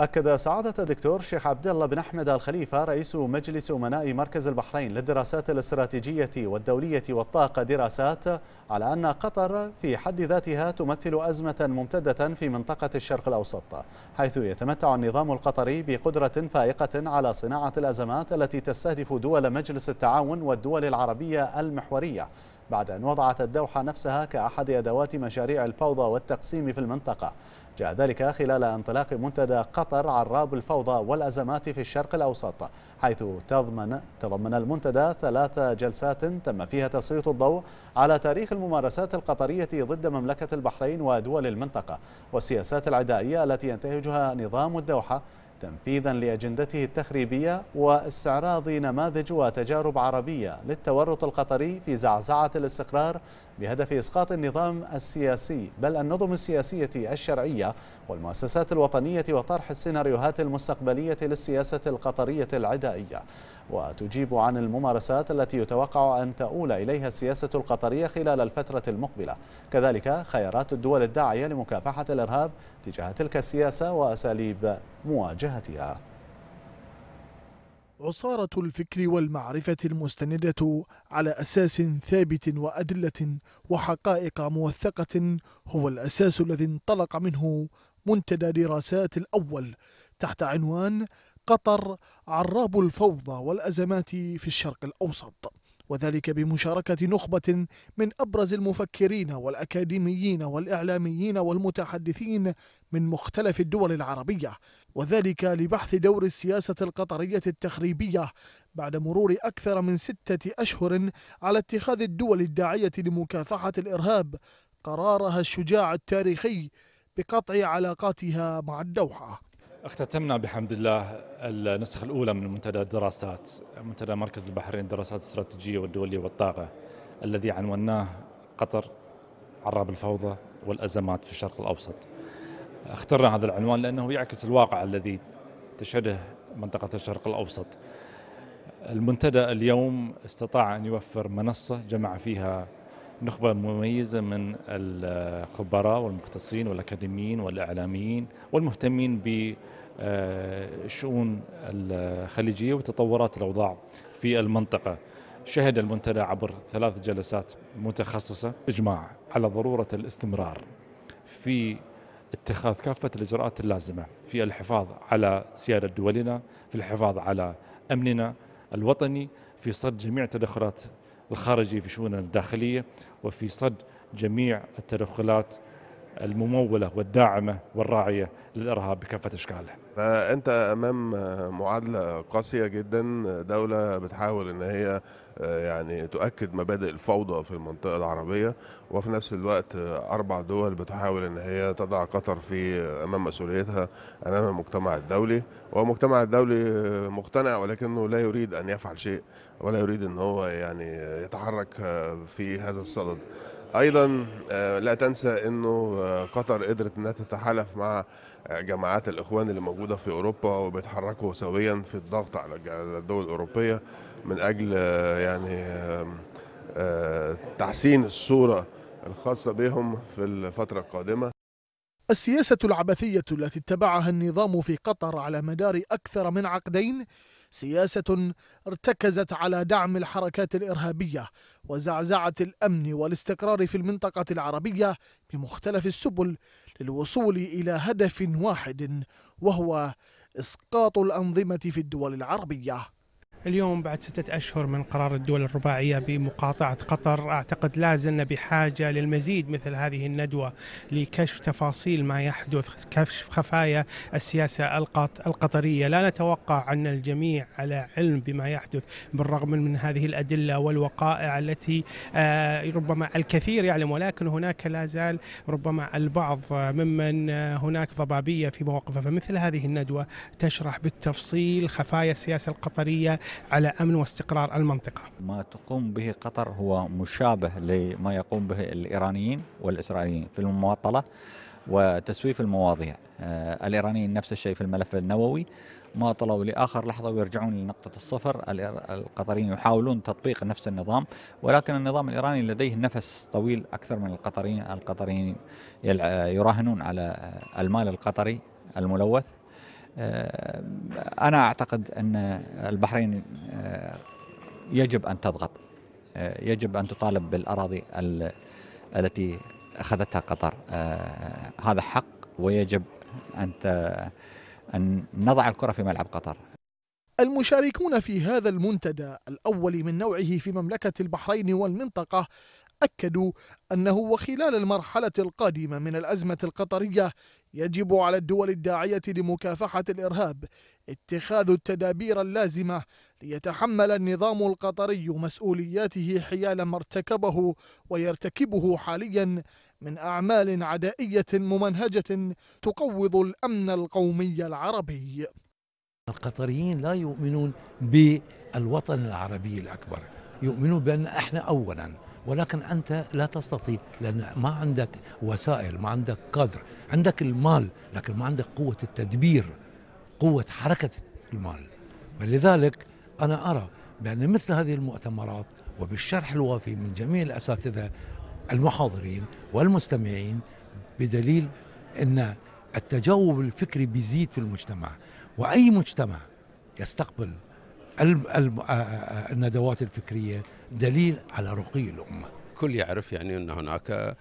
أكد سعادة الدكتور شيخ عبد الله بن أحمد الخليفة رئيس مجلس أمناء مركز البحرين للدراسات الاستراتيجية والدولية والطاقة دراسات على أن قطر في حد ذاتها تمثل أزمة ممتدة في منطقة الشرق الأوسط حيث يتمتع النظام القطري بقدرة فائقة على صناعة الأزمات التي تستهدف دول مجلس التعاون والدول العربية المحورية بعد أن وضعت الدوحة نفسها كأحد أدوات مشاريع الفوضى والتقسيم في المنطقة جاء ذلك خلال انطلاق منتدى قطر عراب الفوضى والأزمات في الشرق الأوسط حيث تضمن, تضمن المنتدى ثلاث جلسات تم فيها تسليط الضوء على تاريخ الممارسات القطرية ضد مملكة البحرين ودول المنطقة والسياسات العدائية التي ينتهجها نظام الدوحة تنفيذا لأجندته التخريبية واستعراض نماذج وتجارب عربية للتورط القطري في زعزعة الاستقرار بهدف إسقاط النظام السياسي بل النظم السياسية الشرعية والمؤسسات الوطنية وطرح السيناريوهات المستقبلية للسياسة القطرية العدائية وتجيب عن الممارسات التي يتوقع أن تؤول إليها السياسة القطرية خلال الفترة المقبلة كذلك خيارات الدول الداعية لمكافحة الإرهاب تجاه تلك السياسة وأساليب مواجهتها عصارة الفكر والمعرفة المستندة على أساس ثابت وأدلة وحقائق موثقة هو الأساس الذي انطلق منه منتدى دراسات الأول تحت عنوان قطر عراب الفوضى والأزمات في الشرق الأوسط وذلك بمشاركة نخبة من أبرز المفكرين والأكاديميين والإعلاميين والمتحدثين من مختلف الدول العربية وذلك لبحث دور السياسة القطرية التخريبية بعد مرور أكثر من ستة أشهر على اتخاذ الدول الداعية لمكافحة الإرهاب قرارها الشجاع التاريخي بقطع علاقاتها مع الدوحة اختتمنا بحمد الله النسخة الأولى من منتدى الدراسات منتدى مركز البحرين للدراسات الاستراتيجية والدولية والطاقة الذي عنوناه قطر عراب الفوضى والأزمات في الشرق الأوسط اخترنا هذا العنوان لأنه يعكس الواقع الذي تشهده منطقة الشرق الأوسط المنتدى اليوم استطاع أن يوفر منصة جمع فيها نخبة مميزة من الخبراء والمختصين والأكاديميين والإعلاميين والمهتمين بالشؤون الخليجية وتطورات الأوضاع في المنطقة شهد المنتدى عبر ثلاث جلسات متخصصة إجماع على ضرورة الاستمرار في اتخاذ كافة الإجراءات اللازمة في الحفاظ على سيادة دولنا في الحفاظ على أمننا الوطني في صد جميع التدخلات الخارجية في شؤوننا الداخلية وفي صد جميع التدخلات الممولة والداعمة والراعية للإرهاب بكافة أشكاله فأنت أمام معادلة قاسية جدا دولة بتحاول أن هي يعني تؤكد مبادئ الفوضى في المنطقة العربية وفي نفس الوقت أربع دول بتحاول أن هي تضع قطر في أمام مسؤوليتها أمام المجتمع الدولي والمجتمع الدولي مقتنع ولكنه لا يريد أن يفعل شيء ولا يريد أن هو يعني يتحرك في هذا الصدد ايضا آه، لا تنسى انه آه، قطر قدرت انها تتحالف مع جماعات الاخوان اللي موجوده في اوروبا وبيتحركوا سويا في الضغط على الدول الاوروبيه من اجل يعني آه، تحسين الصوره الخاصه بهم في الفتره القادمه السياسة العبثية التي اتبعها النظام في قطر على مدار أكثر من عقدين سياسة ارتكزت على دعم الحركات الإرهابية وزعزعة الأمن والاستقرار في المنطقة العربية بمختلف السبل للوصول إلى هدف واحد وهو إسقاط الأنظمة في الدول العربية اليوم بعد ستة أشهر من قرار الدول الرباعية بمقاطعة قطر أعتقد لا زلنا بحاجة للمزيد مثل هذه الندوة لكشف تفاصيل ما يحدث كشف خفايا السياسة القطرية لا نتوقع أن الجميع على علم بما يحدث بالرغم من هذه الأدلة والوقائع التي آه، ربما الكثير يعلم ولكن هناك لا زال ربما البعض آه، ممن آه، هناك ضبابية في مواقفه فمثل هذه الندوة تشرح بالتفصيل خفايا السياسة القطرية على امن واستقرار المنطقه. ما تقوم به قطر هو مشابه لما يقوم به الايرانيين والاسرائيليين في المماطله وتسويف المواضيع. آه، الايرانيين نفس الشيء في الملف النووي ما طلعوا لاخر لحظه ويرجعون لنقطه الصفر القطريين يحاولون تطبيق نفس النظام ولكن النظام الايراني لديه نفس طويل اكثر من القطريين القطريين يراهنون على المال القطري الملوث آه، أنا أعتقد أن البحرين آه، يجب أن تضغط آه، يجب أن تطالب بالأراضي التي أخذتها قطر هذا حق ويجب أن أن نضع الكرة في ملعب قطر المشاركون في هذا المنتدى الأول من نوعه في مملكة البحرين والمنطقة أكدوا أنه وخلال المرحلة القادمة من الأزمة القطرية يجب على الدول الداعية لمكافحة الإرهاب اتخاذ التدابير اللازمة ليتحمل النظام القطري مسؤولياته حيال ما ارتكبه ويرتكبه حاليا من أعمال عدائية ممنهجة تقوض الأمن القومي العربي القطريين لا يؤمنون بالوطن العربي الأكبر يؤمنون بأن احنا أولا ولكن أنت لا تستطيع لأن ما عندك وسائل ما عندك قدر عندك المال لكن ما عندك قوة التدبير قوة حركة المال ولذلك أنا أرى بأن مثل هذه المؤتمرات وبالشرح الوافي من جميع الأساتذة المحاضرين والمستمعين بدليل أن التجاوب الفكري بيزيد في المجتمع وأي مجتمع يستقبل الندوات الفكرية دليل على رقي الأمة الكل يعرف يعني ان هناك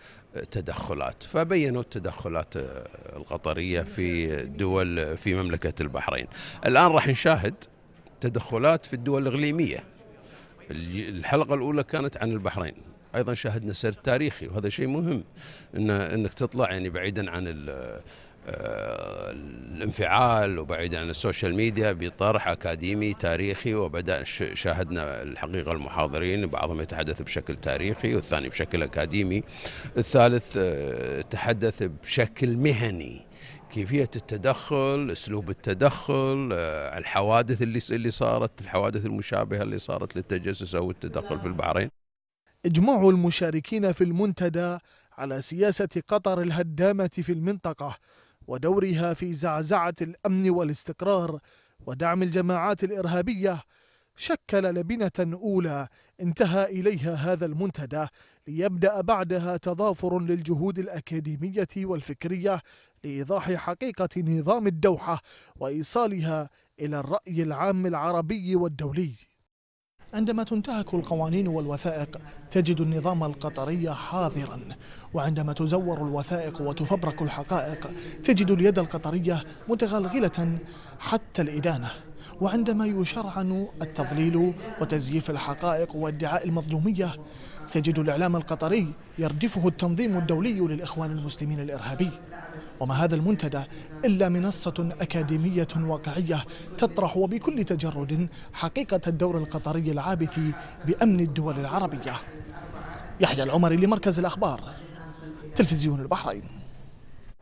تدخلات فبينوا التدخلات القطريه في دول في مملكه البحرين الان راح نشاهد تدخلات في الدول الاقليميه الحلقه الاولى كانت عن البحرين ايضا شاهدنا سرد تاريخي وهذا شيء مهم ان انك تطلع يعني بعيدا عن آه، الانفعال وبعيدا عن السوشيال ميديا بطرح اكاديمي تاريخي وبدا شاهدنا الحقيقه المحاضرين بعضهم يتحدث بشكل تاريخي والثاني بشكل اكاديمي الثالث آه، تحدث بشكل مهني كيفية التدخل أسلوب التدخل آه، الحوادث اللي اللي صارت الحوادث المشابهة اللي صارت للتجسس أو التدخل في البحرين إجماع المشاركين في المنتدى على سياسة قطر الهدامة في المنطقة ودورها في زعزعة الأمن والاستقرار ودعم الجماعات الإرهابية شكل لبنة أولى انتهى إليها هذا المنتدى ليبدأ بعدها تضافر للجهود الأكاديمية والفكرية لإيضاح حقيقة نظام الدوحة وإيصالها إلى الرأي العام العربي والدولي عندما تنتهك القوانين والوثائق تجد النظام القطري حاضرا وعندما تزور الوثائق وتفبرك الحقائق تجد اليد القطرية متغلغلة حتى الإدانة وعندما يشرعن التضليل وتزييف الحقائق وادعاء المظلومية تجد الإعلام القطري يردفه التنظيم الدولي للإخوان المسلمين الإرهابي وما هذا المنتدى إلا منصة أكاديمية واقعية تطرح وبكل تجرد حقيقة الدور القطري العابث بأمن الدول العربية يحيى العمري لمركز الأخبار تلفزيون البحرين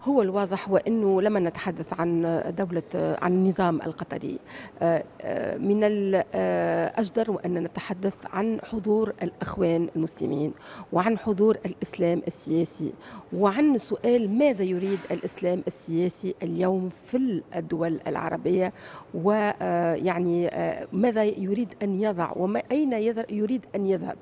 هو الواضح وانه لما نتحدث عن دوله عن النظام القطري آه، آه، من الاجدر آه، وان نتحدث عن حضور الاخوان المسلمين وعن حضور الاسلام السياسي وعن سؤال ماذا يريد الاسلام السياسي اليوم في الدول العربيه ويعني ماذا يريد ان يضع وما اين يريد ان يذهب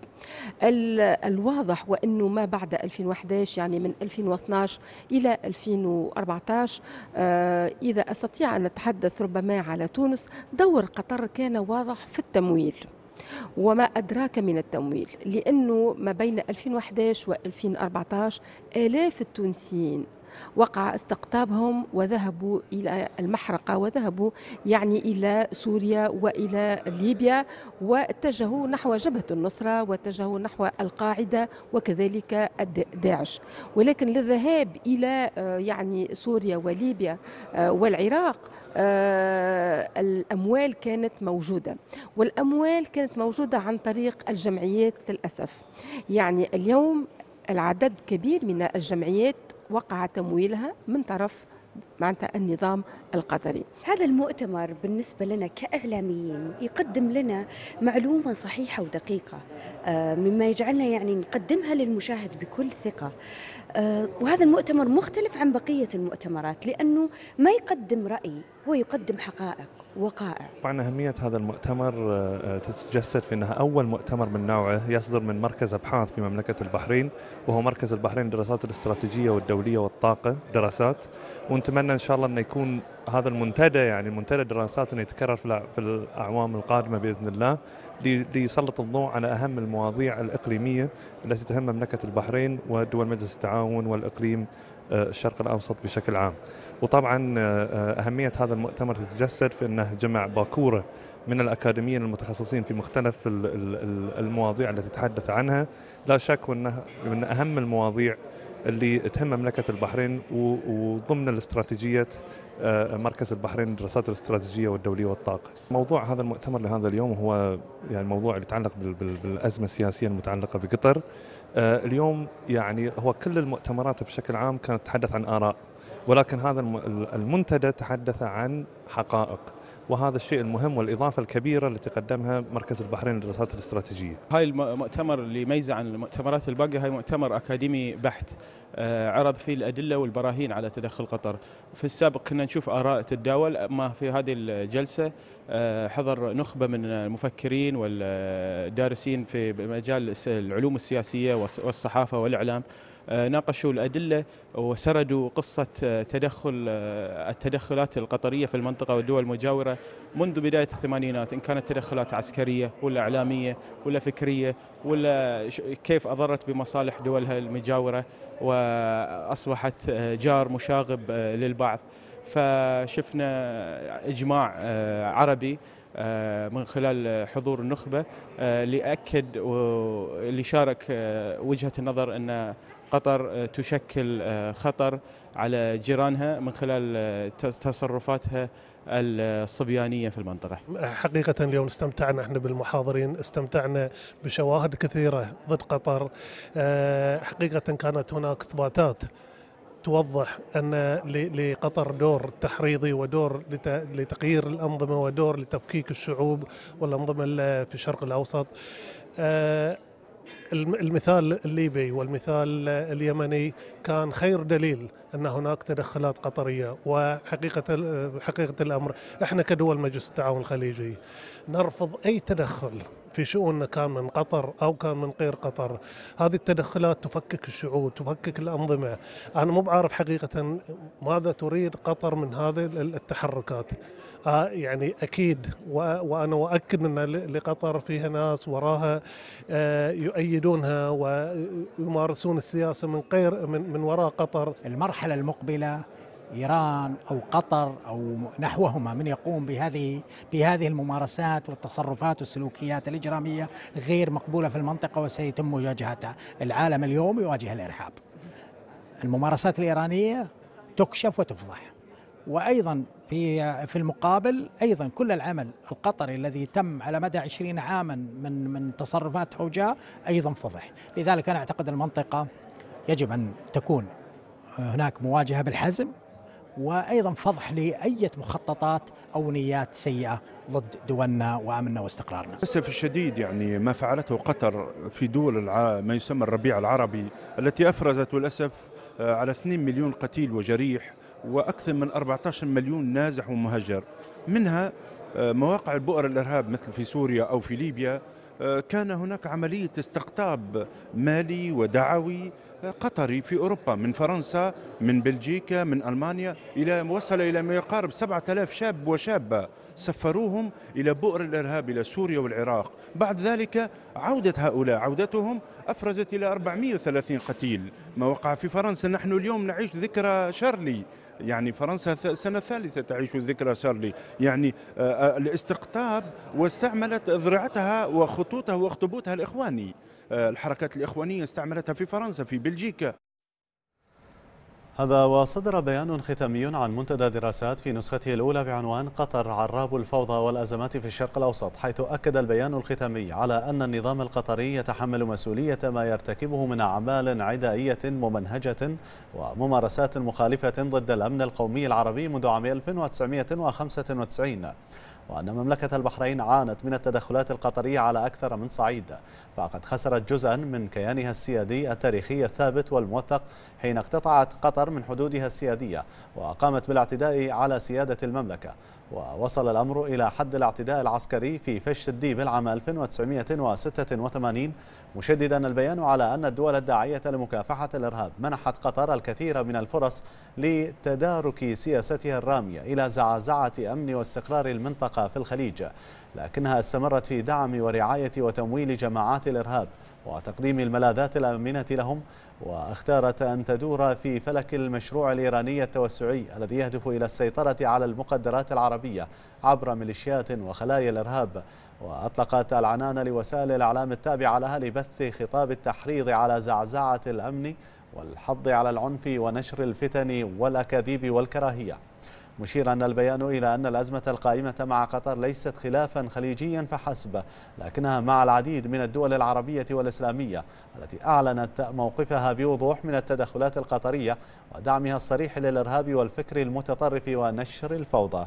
الواضح وانه ما بعد 2011 يعني من 2012 الى 2000 2014 آه، إذا أستطيع أن أتحدث ربما على تونس دور قطر كان واضح في التمويل وما أدراك من التمويل لأنه ما بين 2011 و 2014 آلاف التونسيين وقع استقطابهم وذهبوا إلى المحرقة وذهبوا يعني إلى سوريا وإلى ليبيا واتجهوا نحو جبهة النصرة واتجهوا نحو القاعدة وكذلك داعش ولكن للذهاب إلى آه، يعني سوريا وليبيا آه، والعراق آه، الأموال كانت موجودة والأموال كانت موجودة عن طريق الجمعيات للأسف يعني اليوم العدد كبير من الجمعيات وقع تمويلها من طرف معناتها النظام القطري هذا المؤتمر بالنسبة لنا كإعلاميين يقدم لنا معلومة صحيحة ودقيقة آه، مما يجعلنا يعني نقدمها للمشاهد بكل ثقة آه، وهذا المؤتمر مختلف عن بقية المؤتمرات لأنه ما يقدم رأي هو يقدم حقائق وقائع طبعا أهمية هذا المؤتمر آه، آه، تتجسد في أنها أول مؤتمر من نوعه يصدر من مركز أبحاث في مملكة البحرين وهو مركز البحرين للدراسات الاستراتيجية والدولية والطاقة دراسات ونتمنى إن شاء الله أنه يكون هذا المنتدى يعني منتدى دراسات أنه يتكرر في الأعوام القادمة بإذن الله ليسلط الضوء على أهم المواضيع الإقليمية التي تهم مملكة البحرين ودول مجلس التعاون والإقليم آه، الشرق الأوسط بشكل عام وطبعا آه، آه، أهمية هذا المؤتمر تتجسد في أنه جمع باكورة من الأكاديميين المتخصصين في مختلف المواضيع التي تتحدث عنها لا شك أنه من أهم المواضيع اللي تهم مملكة البحرين وضمن الاستراتيجية آه، مركز البحرين للدراسات الاستراتيجية والدولية والطاقة موضوع هذا المؤتمر لهذا اليوم هو يعني موضوع يتعلق بالأزمة السياسية المتعلقة بقطر اليوم يعني هو كل المؤتمرات بشكل عام كانت تتحدث عن آراء ولكن هذا المنتدى تحدث عن حقائق وهذا الشيء المهم والإضافة الكبيرة التي قدمها مركز البحرين للدراسات الاستراتيجية هاي المؤتمر اللي يميزه عن المؤتمرات الباقية هاي مؤتمر أكاديمي بحت آه، عرض فيه الأدلة والبراهين على تدخل قطر في السابق كنا نشوف آراء تتداول أما في هذه الجلسة آه، حضر نخبة من المفكرين والدارسين في مجال العلوم السياسية والصحافة والإعلام آه، ناقشوا الأدلة وسردوا قصة آه، تدخل التدخلات القطرية في المنطقة والدول المجاورة منذ بداية الثمانينات إن كانت تدخلات عسكرية ولا إعلامية ولا فكرية ولا كيف أضرت بمصالح دولها المجاورة وأصبحت جار مشاغب للبعض فشفنا اجماع آه، عربي آه، من خلال حضور النخبه اللي آه، اكد واللي شارك وجهه النظر ان قطر تشكل خطر على جيرانها من خلال تصرفاتها الصبيانيه في المنطقه. حقيقه اليوم استمتعنا احنا بالمحاضرين، استمتعنا بشواهد كثيره ضد قطر. حقيقه كانت هناك اثباتات توضح أن لقطر دور تحريضي ودور لتغيير الأنظمة ودور لتفكيك الشعوب والأنظمة في الشرق الأوسط آه، المثال الليبي والمثال اليمني كان خير دليل ان هناك تدخلات قطريه وحقيقه حقيقه الامر احنا كدول مجلس التعاون الخليجي نرفض اي تدخل في شؤوننا كان من قطر أو كان من غير قطر هذه التدخلات تفكك الشعوب تفكك الأنظمة أنا مو بعارف حقيقة ماذا تريد قطر من هذه التحركات آه، يعني اكيد وانا واكد ان لقطر فيها ناس وراها آه، يؤيدونها ويمارسون السياسه من غير من وراء قطر المرحله المقبله ايران او قطر او نحوهما من يقوم بهذه بهذه الممارسات والتصرفات والسلوكيات الاجراميه غير مقبوله في المنطقه وسيتم مواجهتها، العالم اليوم يواجه الارهاب. الممارسات الايرانيه تكشف وتفضح. وايضا في في المقابل ايضا كل العمل القطري الذي تم على مدى 20 عاما من من تصرفات حوجا ايضا فضح، لذلك انا اعتقد المنطقه يجب ان تكون هناك مواجهه بالحزم وايضا فضح لاي مخططات او نيات سيئه ضد دولنا وامننا واستقرارنا. للاسف الشديد يعني ما فعلته قطر في دول ما يسمى الربيع العربي التي افرزت للاسف آه، على 2 مليون قتيل وجريح واكثر من 14 مليون نازح ومهجر منها آه، مواقع البؤر الارهاب مثل في سوريا او في ليبيا كان هناك عملية استقطاب مالي ودعوي آه، قطري في أوروبا من فرنسا من بلجيكا من ألمانيا إلى وصل إلى ما يقارب 7000 شاب وشابة سفروهم إلى بؤر الإرهاب إلى سوريا والعراق بعد ذلك عودة هؤلاء عودتهم أفرزت إلى 430 قتيل ما وقع في فرنسا نحن اليوم نعيش ذكرى شارلي يعني فرنسا سنة ثالثة تعيش ذكرى شارلي يعني آه، آه، الاستقطاب واستعملت ذرعتها وخطوطها واخطبوطها الإخواني آه، الحركات الإخوانية استعملتها في فرنسا في بلجيكا هذا وصدر بيان ختامي عن منتدى دراسات في نسخته الأولى بعنوان قطر عراب الفوضى والأزمات في الشرق الأوسط حيث أكد البيان الختامي على أن النظام القطري يتحمل مسؤولية ما يرتكبه من أعمال عدائية ممنهجة وممارسات مخالفة ضد الأمن القومي العربي منذ عام 1995 وأن مملكة البحرين عانت من التدخلات القطرية على أكثر من صعيد فقد خسرت جزءا من كيانها السيادي التاريخي الثابت والموثق حين اقتطعت قطر من حدودها السيادية وقامت بالاعتداء على سيادة المملكة ووصل الأمر إلى حد الاعتداء العسكري في فش الديب العام 1986 مشددا البيان على أن الدول الداعية لمكافحة الإرهاب منحت قطر الكثير من الفرص لتدارك سياستها الرامية إلى زعزعة أمن واستقرار المنطقة في الخليج لكنها استمرت في دعم ورعاية وتمويل جماعات الإرهاب وتقديم الملاذات الآمنة لهم واختارت أن تدور في فلك المشروع الإيراني التوسعي الذي يهدف إلى السيطرة على المقدرات العربية عبر ميليشيات وخلايا الإرهاب وأطلقت العنان لوسائل الإعلام التابعة لها لبث خطاب التحريض على زعزعة الأمن والحض على العنف ونشر الفتن والأكاذيب والكراهية مشيرا البيان إلى أن الأزمة القائمة مع قطر ليست خلافا خليجيا فحسب لكنها مع العديد من الدول العربية والإسلامية التي أعلنت موقفها بوضوح من التدخلات القطرية ودعمها الصريح للإرهاب والفكر المتطرف ونشر الفوضى